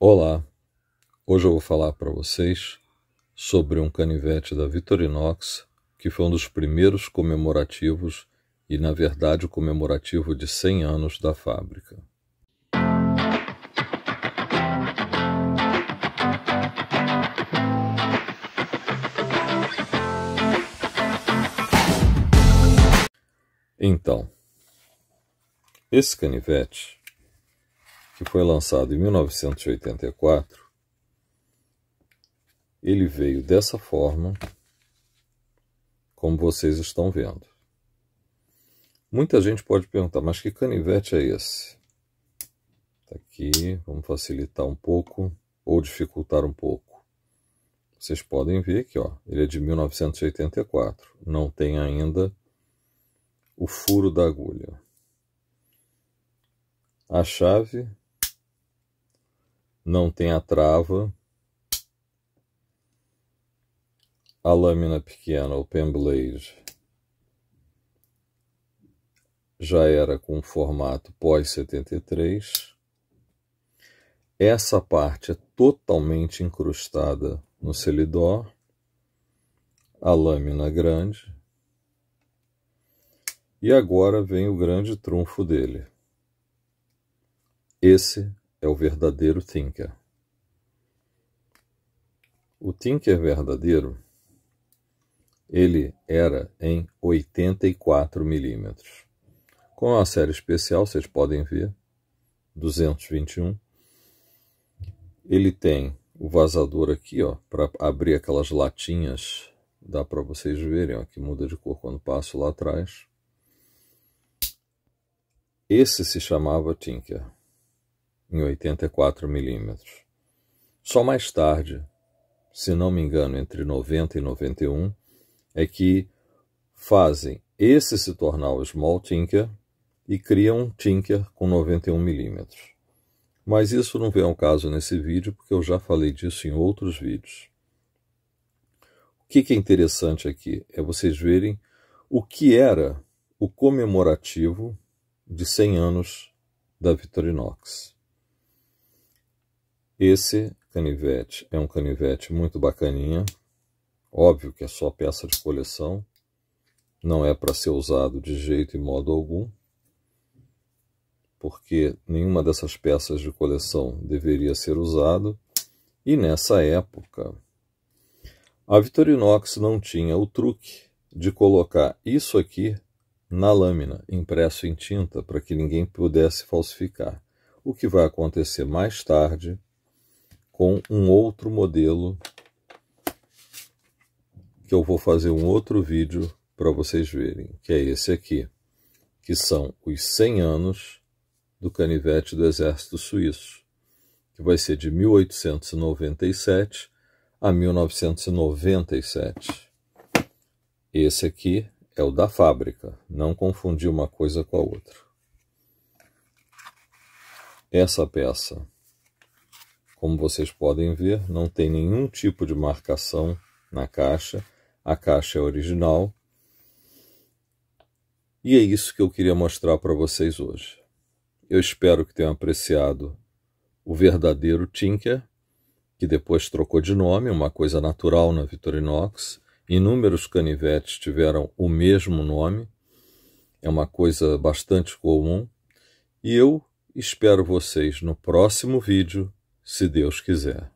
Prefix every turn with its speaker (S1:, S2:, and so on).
S1: Olá! Hoje eu vou falar para vocês sobre um canivete da Victorinox que foi um dos primeiros comemorativos e, na verdade, o comemorativo de 100 anos da fábrica. Então, esse canivete que foi lançado em 1984, ele veio dessa forma, como vocês estão vendo. Muita gente pode perguntar, mas que canivete é esse? Tá aqui, vamos facilitar um pouco ou dificultar um pouco. Vocês podem ver que ó, ele é de 1984, não tem ainda o furo da agulha. A chave não tem a trava, a lâmina pequena, o pemblade, já era com formato pós-73. Essa parte é totalmente incrustada no celidó, a lâmina grande. E agora vem o grande trunfo dele. Esse é o verdadeiro Tinker. O Tinker verdadeiro, ele era em 84 milímetros. Com a série especial, vocês podem ver, 221. Ele tem o vazador aqui, ó, para abrir aquelas latinhas, dá para vocês verem, ó, que muda de cor quando passo lá atrás. Esse se chamava Tinker em 84 milímetros. Só mais tarde, se não me engano, entre 90 e 91, é que fazem esse se tornar o Small Tinker e criam um Tinker com 91 milímetros. Mas isso não vem ao caso nesse vídeo, porque eu já falei disso em outros vídeos. O que, é interessante aqui é vocês verem o que era o comemorativo de 100 anos da Victorinox. Esse canivete é um canivete muito bacaninha, óbvio que é só peça de coleção, não é para ser usado de jeito e modo algum, porque nenhuma dessas peças de coleção deveria ser usado, e nessa época a Victorinox não tinha o truque de colocar isso aqui na lâmina, impresso em tinta, para que ninguém pudesse falsificar. O que vai acontecer mais tarde com um outro modelo que eu vou fazer um outro vídeo para vocês verem, que é esse aqui, que são os 100 anos do canivete do exército suíço, que vai ser de 1897 a 1997. Esse aqui é o da fábrica, não confundir uma coisa com a outra. Essa peça como vocês podem ver, não tem nenhum tipo de marcação na caixa, a caixa é original. E é isso que eu queria mostrar para vocês hoje. Eu espero que tenham apreciado o verdadeiro Tinker, que depois trocou de nome, uma coisa natural na Vitorinox. Inúmeros canivetes tiveram o mesmo nome, é uma coisa bastante comum. E eu espero vocês no próximo vídeo se Deus quiser.